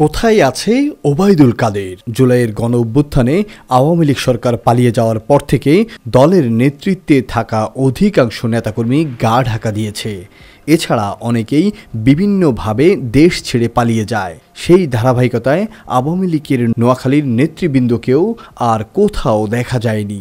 কোথায় আছে ওবায়দুল কাদের জুলাইয়ের গণ অভ্যুত্থানে আওয়ামী লীগ সরকার পালিয়ে যাওয়ার পর থেকে দলের নেতৃত্বে থাকা অধিকাংশ নেতাকর্মী গা ঢাকা দিয়েছে এছাড়া অনেকেই বিভিন্নভাবে দেশ ছেড়ে পালিয়ে যায় সেই ধারাবাহিকতায় আওয়ামী লীগের নোয়াখালীর নেতৃবৃন্দকেও আর কোথাও দেখা যায়নি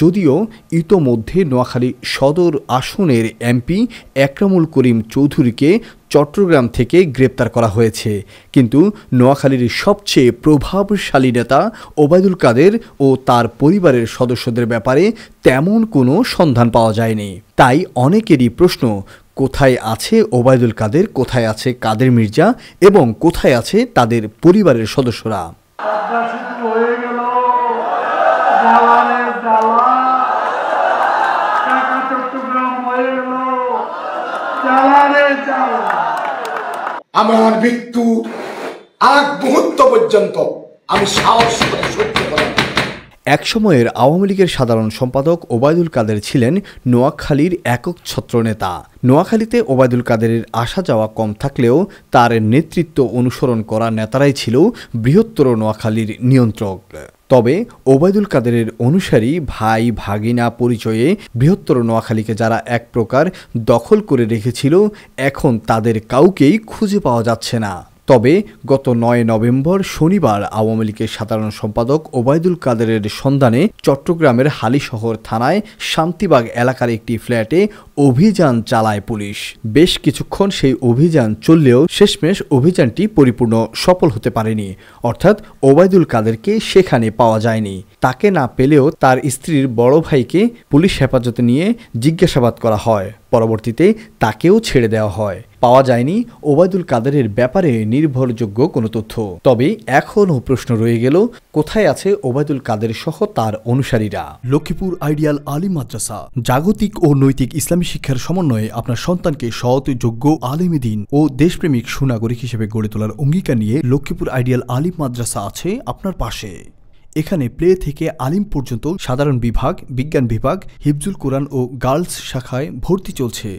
যদিও ইতোমধ্যে নোয়াখালী সদর আসনের এমপি একরামুল করিম চৌধুরীকে চট্টগ্রাম থেকে গ্রেপ্তার করা হয়েছে কিন্তু নোয়াখালীর সবচেয়ে প্রভাবশালী নেতা ওবায়দুল কাদের ও তার পরিবারের সদস্যদের ব্যাপারে তেমন কোনো সন্ধান পাওয়া যায়নি তাই অনেকেরই প্রশ্ন কোথায় আছে ওবায়দুল কাদের কোথায় আছে কাদের মির্জা এবং কোথায় আছে তাদের পরিবারের সদস্যরা আমার মৃত্যু আগ মুহূর্ত পর্যন্ত আমি সাহস করে সহ্য একসময়ের আওয়ামী লীগের সাধারণ সম্পাদক ওবায়দুল কাদের ছিলেন নোয়াখালীর একক ছত্র নেতা নোয়াখালীতে ওবায়দুল কাদেরের আসা যাওয়া কম থাকলেও তার নেতৃত্ব অনুসরণ করা নেতারাই ছিল বৃহত্তর নোয়াখালীর নিয়ন্ত্রক তবে ওবায়দুল কাদেরের অনুসারী ভাই ভাগিনা পরিচয়ে বৃহত্তর নোয়াখালীকে যারা এক প্রকার দখল করে রেখেছিল এখন তাদের কাউকেই খুঁজে পাওয়া যাচ্ছে না তবে গত নয় নভেম্বর শনিবার আওয়ামী লীগের সাধারণ সম্পাদক ওবায়দুল কাদেরের সন্ধানে চট্টগ্রামের হালিশহর থানায় শান্তিবাগ এলাকার একটি ফ্ল্যাটে অভিযান চালায় পুলিশ বেশ কিছুক্ষণ সেই অভিযান চললেও শেষমেশ অভিযানটি পরিপূর্ণ সফল হতে পারেনি অর্থাৎ ওবায়দুল কাদেরকে সেখানে পাওয়া যায়নি তাকে না পেলেও তার স্ত্রীর বড় ভাইকে পুলিশ হেফাজতে নিয়ে জিজ্ঞাসাবাদ করা হয় পরবর্তীতে তাকেও ছেড়ে দেওয়া হয় পাওয়া যায়নি ওবায়দুল কাদেরের ব্যাপারে নির্ভরযোগ্য কোনো তথ্য তবে এখনও প্রশ্ন রয়ে গেল কোথায় আছে ওবায়দুল কাদের সহ তার অনুসারীরা লক্ষ্মীপুর আইডিয়াল আলিম মাদ্রাসা জাগতিক ও নৈতিক ইসলামী শিক্ষার সমন্বয়ে আপনার সন্তানকে সৎ যোগ্য আলিমী দিন ও দেশপ্রেমিক সুনাগরিক হিসেবে গড়ে তোলার অঙ্গীকার নিয়ে লক্ষ্মীপুর আইডিয়াল আলিম মাদ্রাসা আছে আপনার পাশে এখানে প্লে থেকে আলিম পর্যন্ত সাধারণ বিভাগ বিজ্ঞান বিভাগ হিফজুল কোরআন ও গার্লস শাখায় ভর্তি চলছে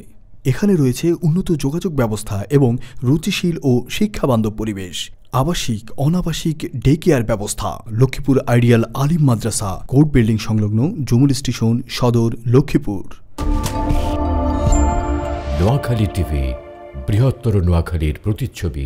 এখানে রয়েছে উন্নত যোগাযোগ ব্যবস্থা এবং রুচিশীল ও শিক্ষাবান্ধব পরিবেশ আবাসিক অনাবাসিক ডে কেয়ার ব্যবস্থা লক্ষ্মীপুর আইডিয়াল আলিম মাদ্রাসা কোর্ট বিল্ডিং সংলগ্ন জমুল স্টেশন সদর লক্ষ্মীপুর নোয়াখালী টিভি বৃহত্তর নোয়াখালীর প্রতিচ্ছবি